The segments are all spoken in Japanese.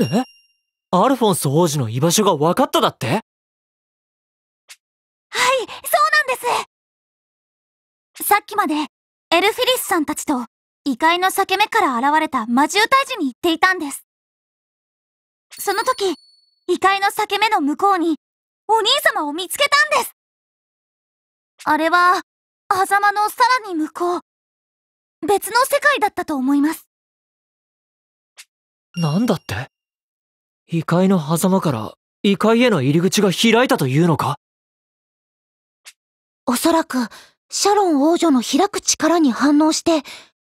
えアルフォンス王子の居場所が分かっただってはい、そうなんですさっきまで、エルフィリスさんたちと、異界の裂け目から現れた魔獣退治に行っていたんです。その時、異界の裂け目の向こうに、お兄様を見つけたんですあれは、狭間のさらに向こう、別の世界だったと思います。なんだって異界の狭間から異界への入り口が開いたというのかおそらく、シャロン王女の開く力に反応して、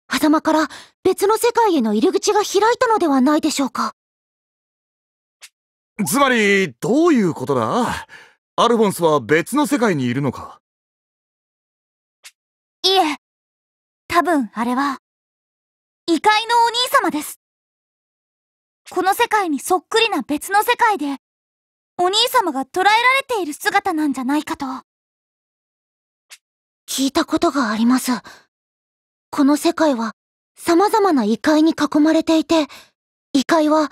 狭間から別の世界への入り口が開いたのではないでしょうか。つまり、どういうことだアルフォンスは別の世界にいるのかいえ、多分あれは、異界のお兄様です。この世界にそっくりな別の世界で、お兄様が捕らえられている姿なんじゃないかと。聞いたことがあります。この世界は様々な異界に囲まれていて、異界は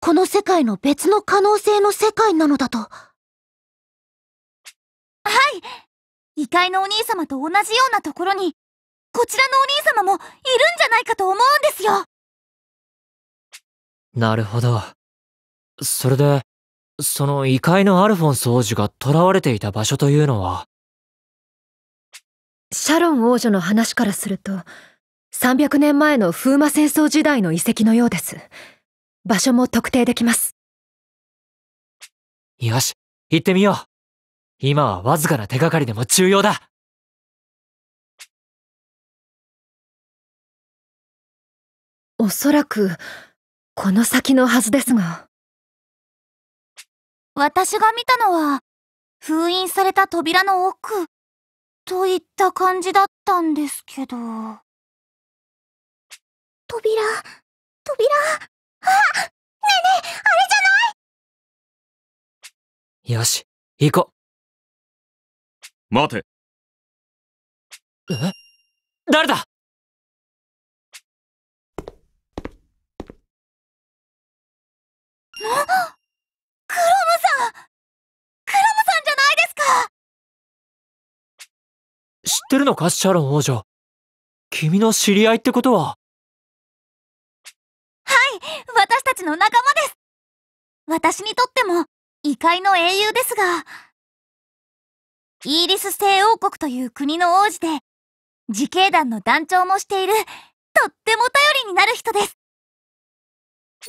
この世界の別の可能性の世界なのだと。はい異界のお兄様と同じようなところに、こちらのお兄様もいるんじゃないかと思うんですよなるほど。それで、その異界のアルフォンス王子が囚われていた場所というのはシャロン王女の話からすると、300年前の風魔戦争時代の遺跡のようです。場所も特定できます。よし、行ってみよう。今はわずかな手がかりでも重要だ。おそらく、この先のはずですが。私が見たのは、封印された扉の奥、といった感じだったんですけど。扉、扉、あねえねえ、あれじゃないよし、行こう。待て。え誰だククロロムムささんんじゃないですか知ってるのかシャロン王女。君の知り合いってことははい、私たちの仲間です。私にとっても異界の英雄ですが、イギリス西王国という国の王子で、自警団の団長もしている、とっても頼りになる人です。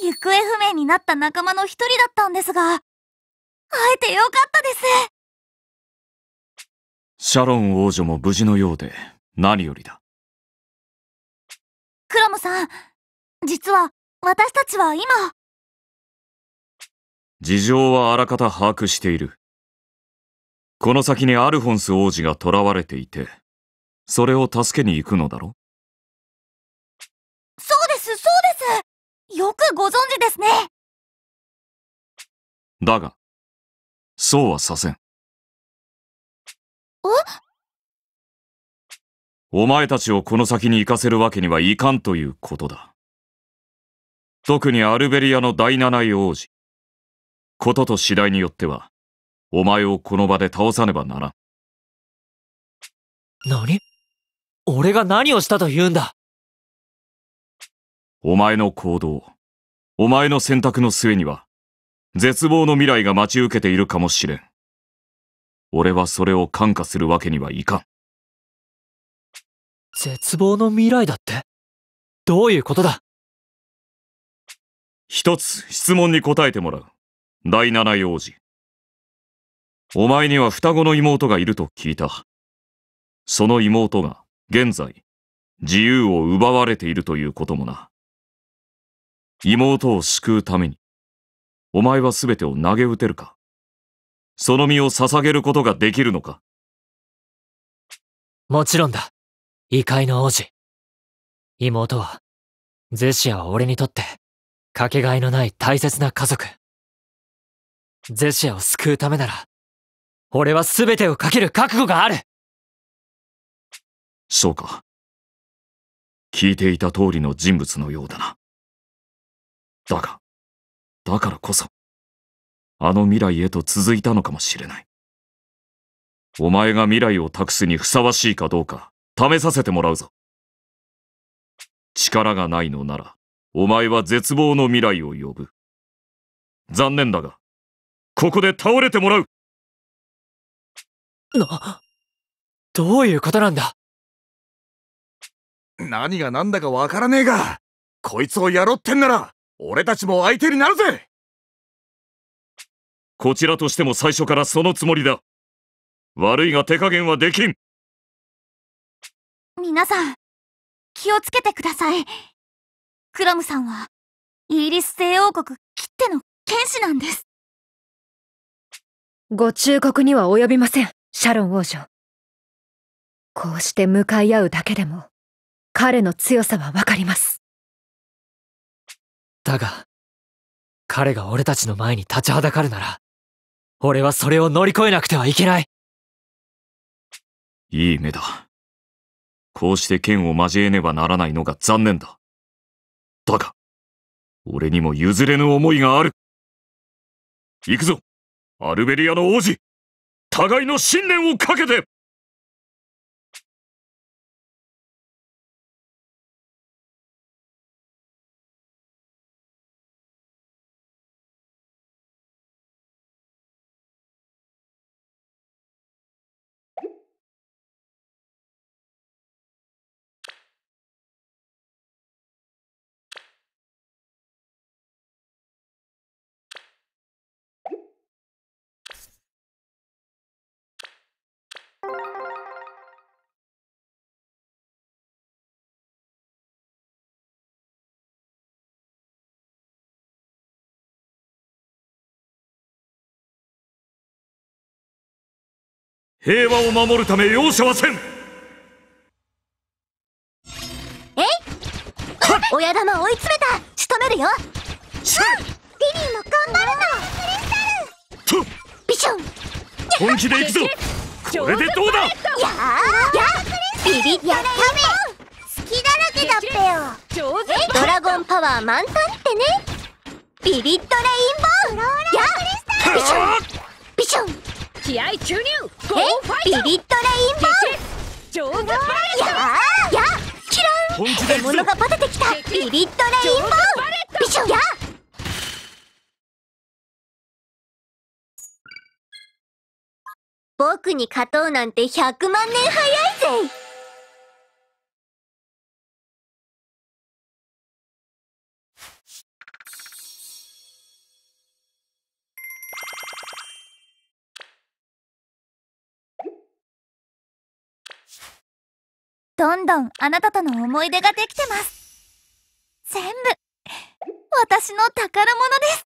行方不明になった仲間の一人だったんですが、会えてよかったですシャロン王女も無事のようで、何よりだ。クロムさん、実は私たちは今。事情はあらかた把握している。この先にアルフォンス王子が囚われていて、それを助けに行くのだろうよくご存知ですねだが、そうはさせん。お前たちをこの先に行かせるわけにはいかんということだ。特にアルベリアの第七位王子。ことと次第によっては、お前をこの場で倒さねばならん。何俺が何をしたと言うんだお前の行動、お前の選択の末には、絶望の未来が待ち受けているかもしれん。俺はそれを感化するわけにはいかん。絶望の未来だってどういうことだ一つ質問に答えてもらう。第七王子。お前には双子の妹がいると聞いた。その妹が現在自由を奪われているということもな。妹を救うために、お前は全てを投げ打てるかその身を捧げることができるのかもちろんだ、異界の王子。妹は、ゼシアは俺にとって、かけがえのない大切な家族。ゼシアを救うためなら、俺は全てをかける覚悟があるそうか。聞いていた通りの人物のようだな。だが、だからこそ、あの未来へと続いたのかもしれない。お前が未来を託すにふさわしいかどうか、試させてもらうぞ。力がないのなら、お前は絶望の未来を呼ぶ。残念だが、ここで倒れてもらうな、どういうことなんだ何が何だかわからねえが、こいつをやろってんなら、俺たちも相手になるぜこちらとしても最初からそのつもりだ悪いが手加減はできん皆さん気をつけてくださいクラムさんはイギリス西王国きっての剣士なんですご忠告には及びませんシャロン王女こうして向かい合うだけでも彼の強さはわかりますだが、彼が俺たちの前に立ちはだかるなら、俺はそれを乗り越えなくてはいけない。いい目だ。こうして剣を交えねばならないのが残念だ。だが、俺にも譲れぬ思いがある。行くぞ、アルベリアの王子互いの信念をかけて平和を守るため容赦はせんえい親玉追い詰めた仕留めるよシュリリンも頑張るのクリスタルとビション本気で行くぞこれでどうだやあやビビッやったべ隙だらけだっぺよドラゴンパワー満タンってねビビットレインボーやビション気合注入えビビットレインボー上手やーキラン獲物がバテてきたビビットレインボービショや僕に勝とうなんて100万年早いぜどんどんあなたとの思い出ができてます全部私の宝物です